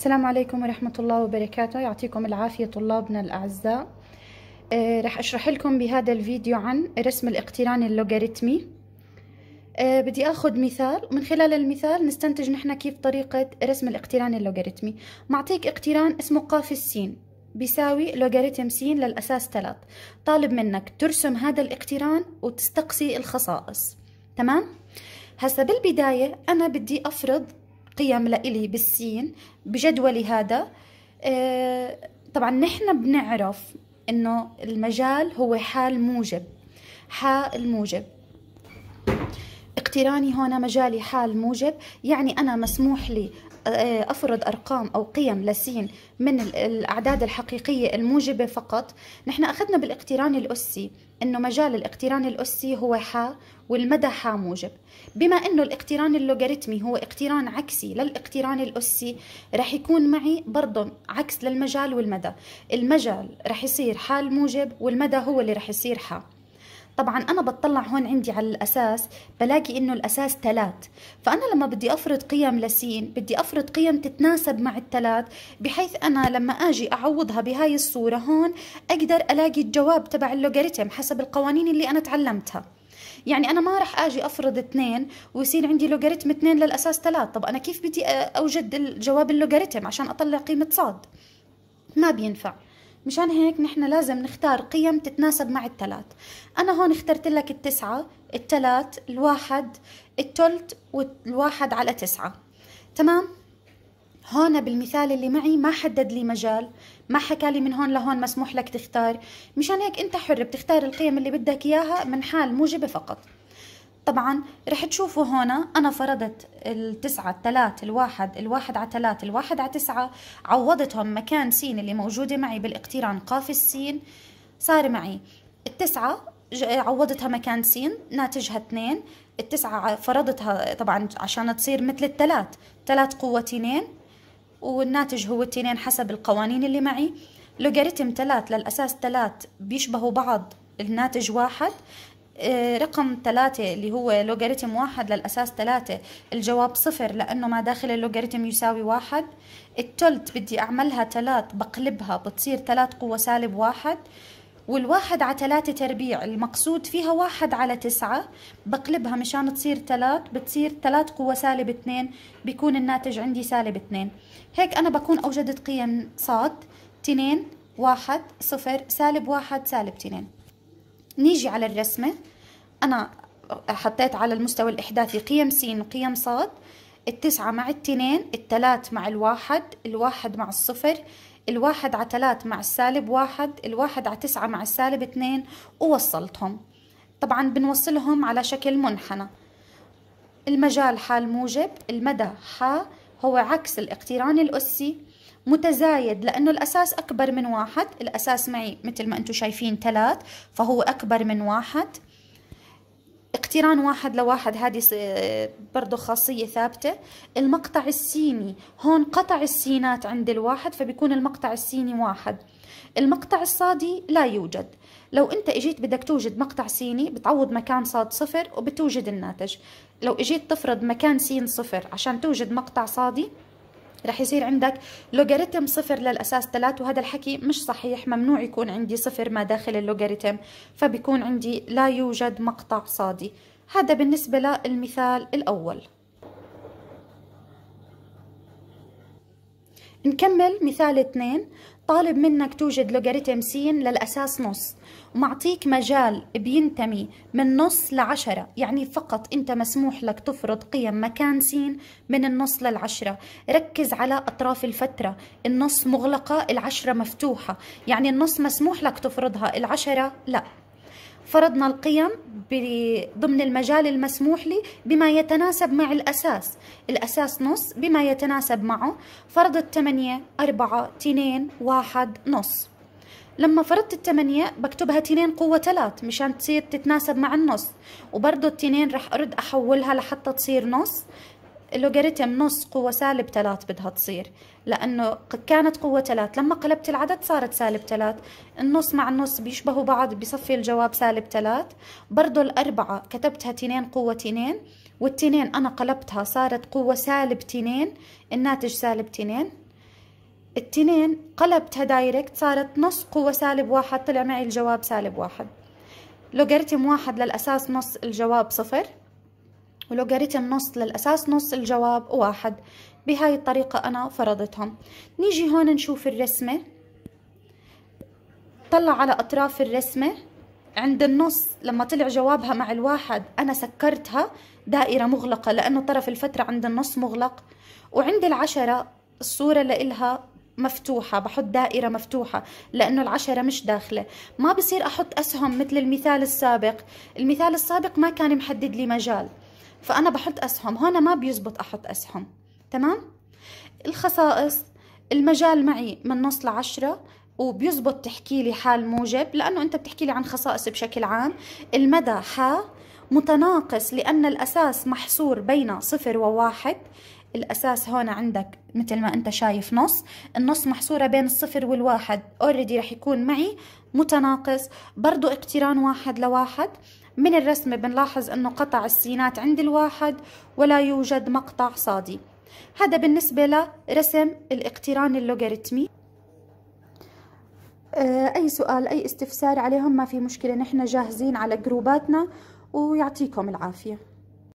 السلام عليكم ورحمة الله وبركاته يعطيكم العافية طلابنا الأعزاء آه، رح أشرح لكم بهذا الفيديو عن رسم الاقتران اللوغاريتمي آه، بدي أخذ مثال ومن خلال المثال نستنتج نحن كيف طريقة رسم الاقتران اللوغاريتمي معطيك اقتران اسمه قاف السين بيساوي لوغاريتم سين للأساس 3 طالب منك ترسم هذا الاقتران وتستقصي الخصائص تمام؟ هسا بالبداية أنا بدي أفرض القيم لإلي بالسين بجدولي هذا آه، طبعا نحن بنعرف انه المجال هو حال موجب حال موجب اقتراني هنا مجالي حال موجب يعني أنا مسموح لي آه، أفرض أرقام أو قيم لسين من الأعداد الحقيقية الموجبة فقط نحن أخذنا بالاقتران الأسي أنه مجال الاقتران الأسي هو حا والمدى حا موجب بما أنه الاقتران اللوغاريتمي هو اقتران عكسي للاقتران الأسي رح يكون معي برضه عكس للمجال والمدى المجال رح يصير حا الموجب والمدى هو اللي رح يصير حا طبعا أنا بطلع هون عندي على الأساس بلاقي إنه الأساس ثلاث فأنا لما بدي أفرض قيم لسين بدي أفرض قيم تتناسب مع الثلاث بحيث أنا لما أجي أعوضها بهاي الصورة هون أقدر ألاقي الجواب تبع اللوغاريتم حسب القوانين اللي أنا تعلمتها يعني أنا ما راح أجي أفرض اثنين ويصير عندي لوغاريتم اثنين للأساس ثلاث طب أنا كيف بدي أوجد الجواب اللوغاريتم عشان أطلع قيمة صاد ما بينفع مشان هيك نحن لازم نختار قيم تتناسب مع الثلاث أنا هون اخترت لك التسعة الثلاث الواحد التلت والواحد على تسعة تمام؟ هون بالمثال اللي معي ما حدد لي مجال ما حكى لي من هون لهون مسموح لك تختار مشان هيك انت حر بتختار القيم اللي بدك اياها من حال موجبة فقط طبعا رح تشوفوا هنا أنا فرضت التسعة التلات الواحد الواحد على تلات الواحد على تسعة عوضتهم مكان سين اللي موجودة معي بالاقتران قاف السين صار معي التسعة عوضتها مكان سين ناتجها اثنين التسعة فرضتها طبعا عشان تصير مثل التلات تلات قوة تنين والناتج هو التنين حسب القوانين اللي معي لوغاريتم تلات للأساس تلات بيشبهوا بعض الناتج واحد آه، رقم ثلاثة اللي هو لوغاريتم واحد للأساس ثلاثة الجواب صفر لأنه ما داخل اللوغاريتم يساوي واحد التلت بدي أعملها ثلاث بقلبها بتصير ثلاث قوة سالب واحد والواحد على ثلاثة تربيع المقصود فيها واحد على تسعة بقلبها مشان تصير ثلاث بتصير ثلاث قوة سالب اثنين بيكون الناتج عندي سالب اثنين هيك أنا بكون أوجدت قيم صاد تنين واحد صفر سالب واحد سالب تنين نيجي على الرسمة أنا حطيت على المستوى الإحداثي قيم سين وقيم ص التسعة مع التنين التلات مع الواحد الواحد مع الصفر الواحد على تلات مع السالب واحد الواحد على تسعة مع السالب اتنين ووصلتهم طبعا بنوصلهم على شكل منحنى المجال حال موجب المدى ح هو عكس الاقتران الأسي متزايد لأنه الأساس أكبر من واحد الأساس معي مثل ما أنتم شايفين ثلاث فهو أكبر من واحد اقتران واحد لواحد هذه برضه خاصية ثابتة المقطع السيني هون قطع السينات عند الواحد فبيكون المقطع السيني واحد المقطع الصادي لا يوجد لو انت اجيت بدك توجد مقطع سيني بتعوض مكان صاد صفر وبتوجد الناتج لو اجيت تفرض مكان سين صفر عشان توجد مقطع صادي رح يصير عندك لوغاريتم صفر للأساس ثلاث وهذا الحكي مش صحيح ممنوع يكون عندي صفر ما داخل اللوغاريتم فبيكون عندي لا يوجد مقطع صادي هذا بالنسبة للمثال الأول نكمل مثال اثنين طالب منك توجد لوغاريتم س للأساس نص ومعطيك مجال بينتمي من نص لعشرة يعني فقط أنت مسموح لك تفرض قيم مكان س من النص للعشرة ركز على أطراف الفترة النص مغلقة العشرة مفتوحة يعني النص مسموح لك تفرضها العشرة لا فرضنا القيم ضمن المجال المسموح لي بما يتناسب مع الأساس الأساس نص بما يتناسب معه فرض التمانية أربعة تنين واحد نص لما فرضت التمانية بكتبها تنين قوة تلات مشان تصير تتناسب مع النص وبرضو التنين رح أرد أحولها لحتى تصير نص اللوغاريتم نص قوة سالب ثلاث بدها تصير لأنه كانت قوة ثلاث لما قلبت العدد صارت سالب ثلاث النص مع النص بيشبهوا بعض بصفي الجواب سالب ثلاث برضو الأربعة كتبتها تنين قوة تنين والتنين أنا قلبتها صارت قوة سالب تنين الناتج سالب تنين التنين قلبتها دايركت صارت نص قوة سالب واحد طلع معي الجواب سالب واحد لوغاريتم واحد للأساس نص الجواب صفر ولوغاريتم نص للأساس نص الجواب واحد بهاي الطريقة أنا فرضتهم نيجي هون نشوف الرسمة طلع على أطراف الرسمة عند النص لما طلع جوابها مع الواحد أنا سكرتها دائرة مغلقة لأنه طرف الفترة عند النص مغلق وعند العشرة الصورة لإلها مفتوحة بحط دائرة مفتوحة لأنه العشرة مش داخلة ما بصير أحط أسهم مثل المثال السابق المثال السابق ما كان محدد لي مجال فأنا بحط أسهم هون ما بيزبط أحط أسهم تمام الخصائص المجال معي من نص لعشرة وبيزبط تحكي لي حال موجب لأنه أنت بتحكي لي عن خصائص بشكل عام المدى حا متناقص لأن الأساس محصور بين صفر وواحد الأساس هون عندك مثل ما أنت شايف نص النص محصورة بين الصفر والواحد اوريدي رح يكون معي متناقص برضو اقتران واحد لواحد من الرسمة بنلاحظ أنه قطع السينات عند الواحد ولا يوجد مقطع صادي هذا بالنسبة لرسم الاقتران اللوغاريتمي أه، أي سؤال أي استفسار عليهم ما في مشكلة نحن جاهزين على جروباتنا ويعطيكم العافية